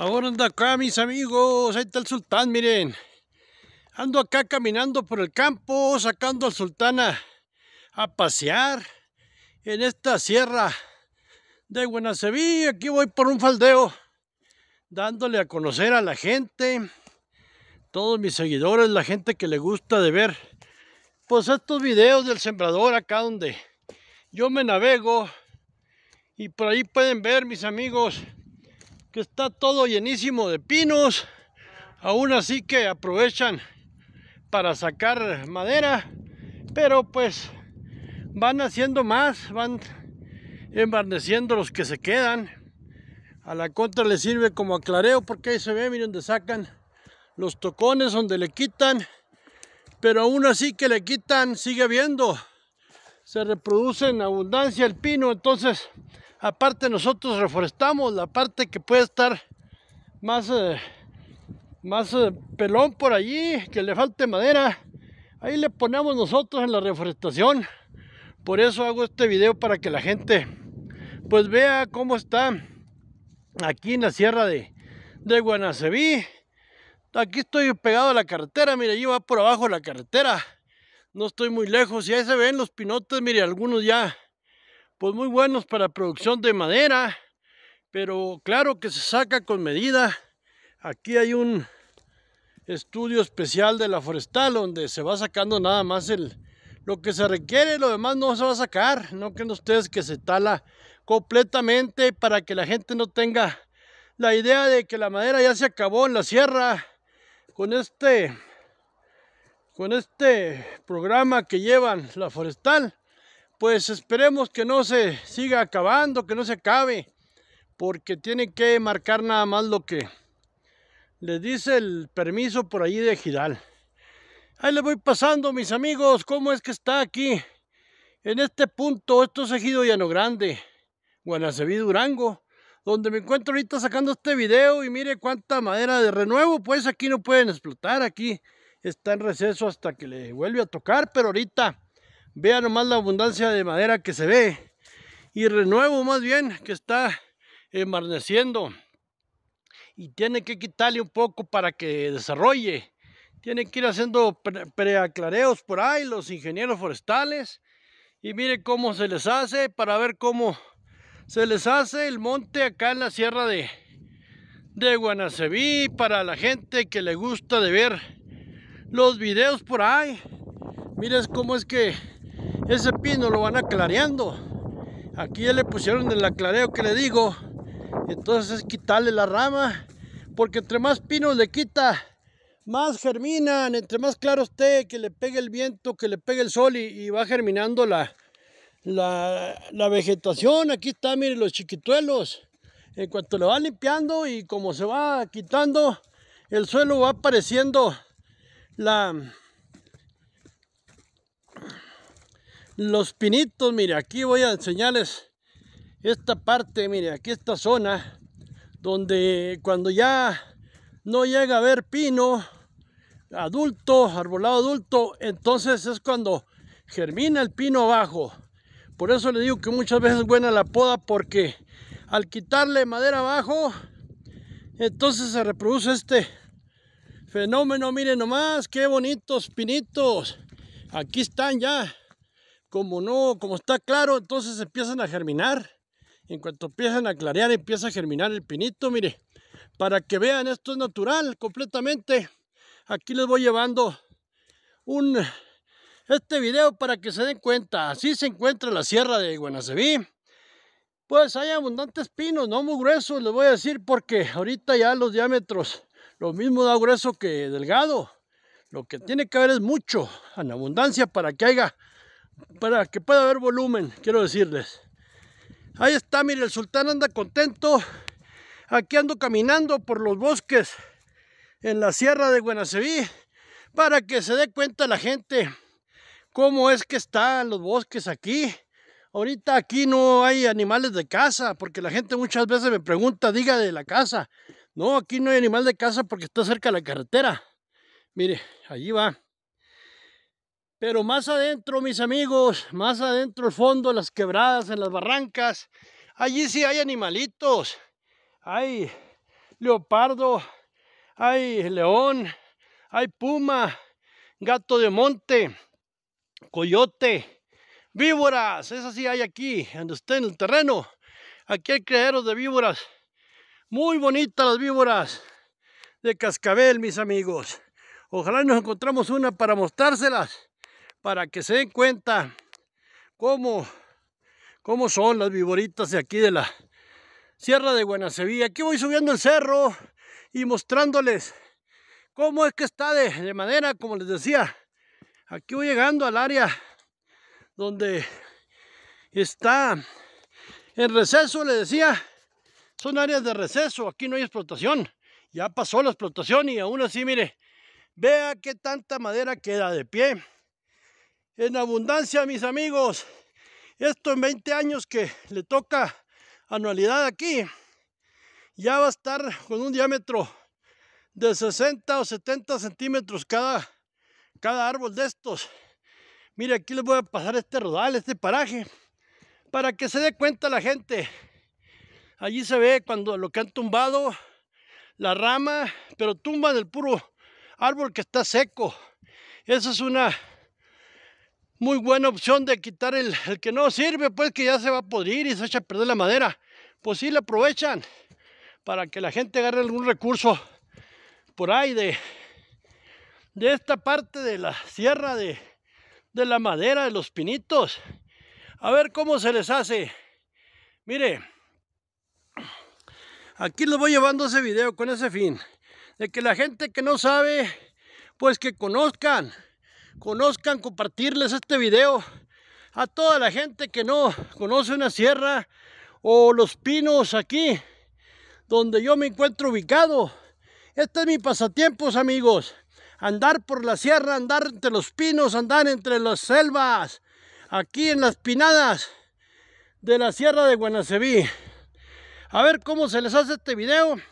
Ahora ando acá mis amigos, ahí está el sultán, miren. Ando acá caminando por el campo, sacando al sultán a, pasear en esta sierra de sevilla Aquí voy por un faldeo, dándole a conocer a la gente, todos mis seguidores, la gente que le gusta de ver, pues estos videos del sembrador acá donde yo me navego. Y por ahí pueden ver mis amigos que está todo llenísimo de pinos. Aún así que aprovechan para sacar madera, pero pues van haciendo más, van embarneciendo los que se quedan. A la contra le sirve como aclareo porque ahí se ve, miren donde sacan los tocones, donde le quitan. Pero aún así que le quitan, sigue viendo. Se reproduce en abundancia el pino, entonces aparte nosotros reforestamos la parte que puede estar más, eh, más eh, pelón por allí, que le falte madera. Ahí le ponemos nosotros en la reforestación. Por eso hago este video para que la gente pues vea cómo está aquí en la sierra de, de Aquí estoy pegado a la carretera, mira allí va por abajo la carretera. No estoy muy lejos y ahí se ven los pinotes, mire, algunos ya pues muy buenos para producción de madera, pero claro que se saca con medida. Aquí hay un estudio especial de la forestal donde se va sacando nada más el, lo que se requiere, lo demás no se va a sacar. No creen ustedes que se tala completamente para que la gente no tenga la idea de que la madera ya se acabó en la sierra. Con este, con este programa que llevan la forestal, pues esperemos que no se siga acabando, que no se acabe, porque tiene que marcar nada más lo que les dice el permiso por ahí de Giral. Ahí les voy pasando, mis amigos, cómo es que está aquí, en este punto, esto es Ejido Llano Grande, Guanaceví, Durango, donde me encuentro ahorita sacando este video y mire cuánta madera de renuevo, pues aquí no pueden explotar, aquí está en receso hasta que le vuelve a tocar, pero ahorita Vean nomás la abundancia de madera que se ve. Y renuevo más bien que está emarneciendo. Y tiene que quitarle un poco para que desarrolle. Tiene que ir haciendo preaclareos por ahí los ingenieros forestales. Y mire cómo se les hace para ver cómo se les hace el monte acá en la sierra de, de Guanaceví. Para la gente que le gusta de ver los videos por ahí. Miren cómo es que ese pino lo van aclareando. Aquí ya le pusieron el aclareo que le digo. Entonces es quitarle la rama. Porque entre más pinos le quita, más germinan. Entre más claro esté, que le pegue el viento, que le pegue el sol y, va germinando la, la, vegetación. Aquí está, miren los chiquituelos. En cuanto le va limpiando y como se va quitando, el suelo va apareciendo la, los pinitos, mire, aquí voy a enseñarles esta parte, mire, aquí esta zona donde cuando ya no llega a haber pino adulto, arbolado adulto, entonces es cuando germina el pino abajo. Por eso le digo que muchas veces es buena la poda porque al quitarle madera abajo, entonces se reproduce este fenómeno. Miren nomás, qué bonitos pinitos. Aquí están ya como no, como está claro, entonces empiezan a germinar. En cuanto empiezan a clarear, empieza a germinar el pinito, mire. Para que vean, esto es natural completamente. Aquí les voy llevando un este video para que se den cuenta. Así se encuentra la sierra de Guanaceví. Pues hay abundantes pinos, no muy gruesos, les voy a decir, porque ahorita ya los diámetros, lo mismo da grueso que delgado. Lo que tiene que haber es mucho, en abundancia, para que haya para que pueda haber volumen, quiero decirles. Ahí está, mire, el sultán anda contento. Aquí ando caminando por los bosques en la sierra de Guanaceví para que se dé cuenta la gente cómo es que están los bosques aquí. Ahorita aquí no hay animales de casa, porque la gente muchas veces me pregunta, diga de la casa. No, aquí no hay animal de casa porque está cerca de la carretera. Mire, allí va. Pero más adentro, mis amigos, más adentro el fondo, las quebradas, en las barrancas, allí sí hay animalitos. Hay leopardo, hay león, hay puma, gato de monte, coyote, víboras. Esas sí hay aquí, donde esté en el terreno. Aquí hay criaderos de víboras. Muy bonitas las víboras de cascabel, mis amigos. Ojalá nos encontramos una para mostrárselas para que se den cuenta cómo, cómo son las viboritas de aquí de la Sierra de Guanacevilla. Aquí voy subiendo el cerro y mostrándoles cómo es que está de, madera, como les decía. Aquí voy llegando al área donde está en receso, Les decía. Son áreas de receso, aquí no hay explotación. Ya pasó la explotación y aún así, mire, vea qué tanta madera queda de pie en abundancia, mis amigos. Esto en 20 años que le toca anualidad aquí, ya va a estar con un diámetro de 60 o 70 centímetros cada, cada árbol de estos. Mire, aquí les voy a pasar este rodal, este paraje, para que se dé cuenta la gente. Allí se ve cuando lo que han tumbado, la rama, pero tumban el puro árbol que está seco. Eso es una muy buena opción de quitar el, que no sirve, pues que ya se va a podrir y se echa a perder la madera. Pues sí, la aprovechan para que la gente agarre algún recurso por ahí de, de esta parte de la sierra de, de la madera, de los pinitos. A ver cómo se les hace. Mire, aquí les voy llevando ese video con ese fin. De que la gente que no sabe, pues que conozcan conozcan, compartirles este video a toda la gente que no conoce una sierra o los pinos aquí donde yo me encuentro ubicado. Este es mi pasatiempos amigos, andar por la sierra, andar entre los pinos, andar entre las selvas, aquí en las pinadas de la sierra de Guanaceví. A ver cómo se les hace este video.